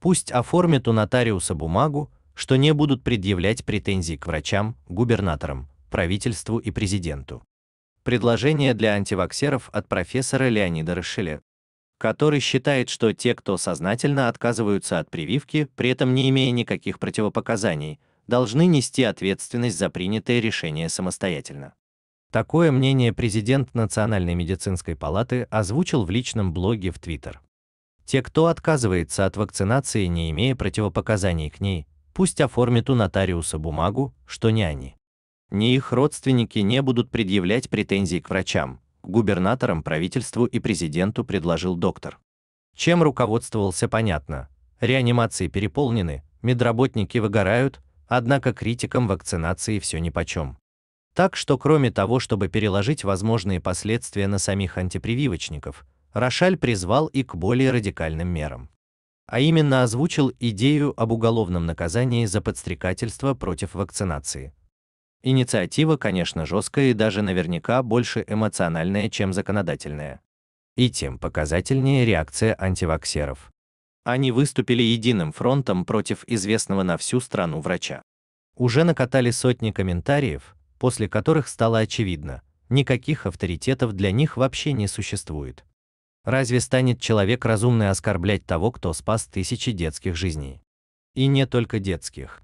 пусть оформят у нотариуса бумагу, что не будут предъявлять претензий к врачам, губернаторам, правительству и президенту. Предложение для антиваксеров от профессора Леонида Рышеля, который считает, что те, кто сознательно отказываются от прививки, при этом не имея никаких противопоказаний, должны нести ответственность за принятое решение самостоятельно. Такое мнение президент Национальной медицинской палаты озвучил в личном блоге в Твиттер. Те, кто отказывается от вакцинации, не имея противопоказаний к ней, пусть оформят у нотариуса бумагу, что не они. Ни их родственники не будут предъявлять претензий к врачам, губернаторам, правительству и президенту предложил доктор. Чем руководствовался понятно. Реанимации переполнены, медработники выгорают, однако критикам вакцинации все нипочем. Так что кроме того, чтобы переложить возможные последствия на самих антипрививочников, Рошаль призвал и к более радикальным мерам. А именно озвучил идею об уголовном наказании за подстрекательство против вакцинации. Инициатива, конечно, жесткая и даже наверняка больше эмоциональная, чем законодательная. И тем показательнее реакция антиваксеров. Они выступили единым фронтом против известного на всю страну врача. Уже накатали сотни комментариев, после которых стало очевидно, никаких авторитетов для них вообще не существует. Разве станет человек разумный оскорблять того, кто спас тысячи детских жизней? И не только детских.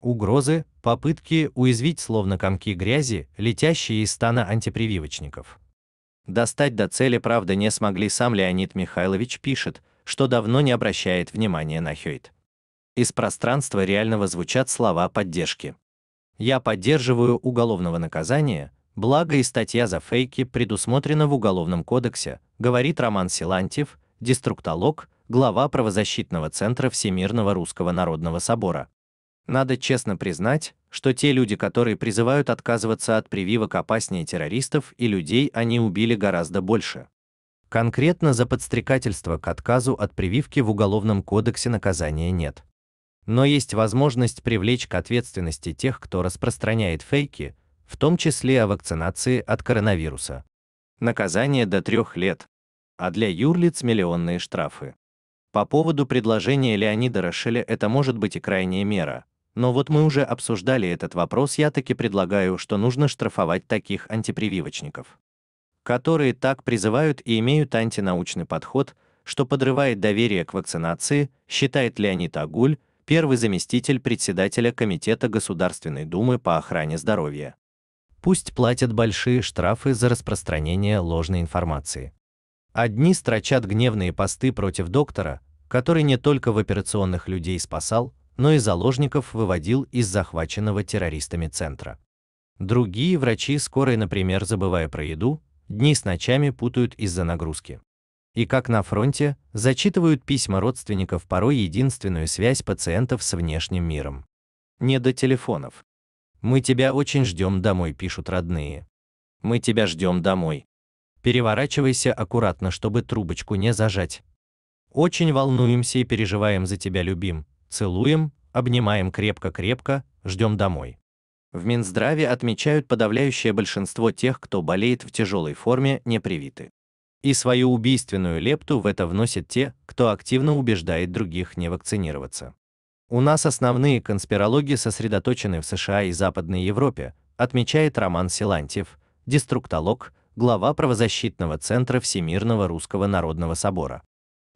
Угрозы, попытки уязвить словно комки грязи, летящие из стана антипрививочников. Достать до цели, правда, не смогли сам Леонид Михайлович пишет, что давно не обращает внимания на Хейт. Из пространства реального звучат слова поддержки. Я поддерживаю уголовного наказания, Благо и статья за фейки предусмотрена в Уголовном кодексе, говорит Роман Силантьев, деструктолог, глава правозащитного центра Всемирного Русского Народного Собора. Надо честно признать, что те люди, которые призывают отказываться от прививок опаснее террористов и людей, они убили гораздо больше. Конкретно за подстрекательство к отказу от прививки в Уголовном кодексе наказания нет. Но есть возможность привлечь к ответственности тех, кто распространяет фейки, в том числе о вакцинации от коронавируса. Наказание до трех лет, а для юрлиц миллионные штрафы. По поводу предложения Леонида Рошеля это может быть и крайняя мера, но вот мы уже обсуждали этот вопрос, я таки предлагаю, что нужно штрафовать таких антипрививочников, которые так призывают и имеют антинаучный подход, что подрывает доверие к вакцинации, считает Леонид Агуль, первый заместитель председателя Комитета Государственной Думы по охране здоровья пусть платят большие штрафы за распространение ложной информации. Одни строчат гневные посты против доктора, который не только в операционных людей спасал, но и заложников выводил из захваченного террористами центра. Другие врачи скорой, например, забывая про еду, дни с ночами путают из-за нагрузки. И как на фронте, зачитывают письма родственников порой единственную связь пациентов с внешним миром. Не до телефонов. Мы тебя очень ждем домой, пишут родные. Мы тебя ждем домой. Переворачивайся аккуратно, чтобы трубочку не зажать. Очень волнуемся и переживаем за тебя, любим. Целуем, обнимаем крепко-крепко, ждем домой. В Минздраве отмечают подавляющее большинство тех, кто болеет в тяжелой форме, не привиты. И свою убийственную лепту в это вносят те, кто активно убеждает других не вакцинироваться. У нас основные конспирологи сосредоточены в США и Западной Европе, отмечает Роман Силантьев, деструктолог, глава правозащитного центра Всемирного Русского Народного Собора.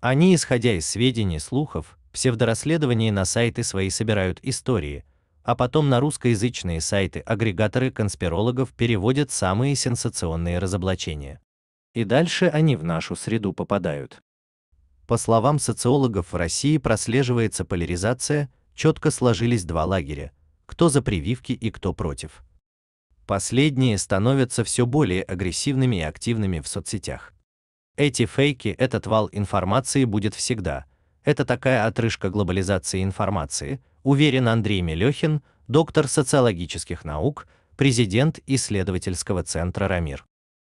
Они, исходя из сведений, слухов, псевдорасследований на сайты свои собирают истории, а потом на русскоязычные сайты агрегаторы конспирологов переводят самые сенсационные разоблачения. И дальше они в нашу среду попадают. По словам социологов, в России прослеживается поляризация, четко сложились два лагеря: кто за прививки и кто против. Последние становятся все более агрессивными и активными в соцсетях. Эти фейки, этот вал информации будет всегда. Это такая отрыжка глобализации информации, уверен Андрей Мелехин, доктор социологических наук, президент исследовательского центра Рамир.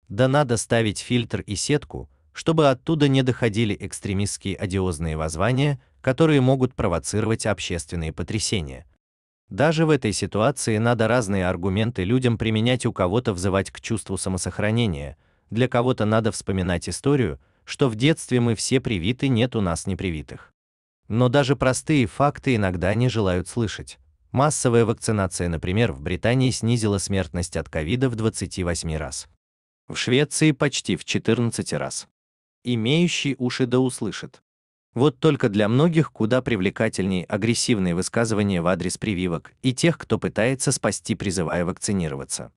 Да надо ставить фильтр и сетку, чтобы оттуда не доходили экстремистские одиозные воззвания, которые могут провоцировать общественные потрясения. Даже в этой ситуации надо разные аргументы людям применять, у кого-то взывать к чувству самосохранения, для кого-то надо вспоминать историю, что в детстве мы все привиты, нет у нас непривитых. Но даже простые факты иногда не желают слышать. Массовая вакцинация, например, в Британии снизила смертность от ковида в 28 раз. В Швеции почти в 14 раз. Имеющий уши да услышит. Вот только для многих куда привлекательнее агрессивные высказывания в адрес прививок и тех, кто пытается спасти, призывая вакцинироваться.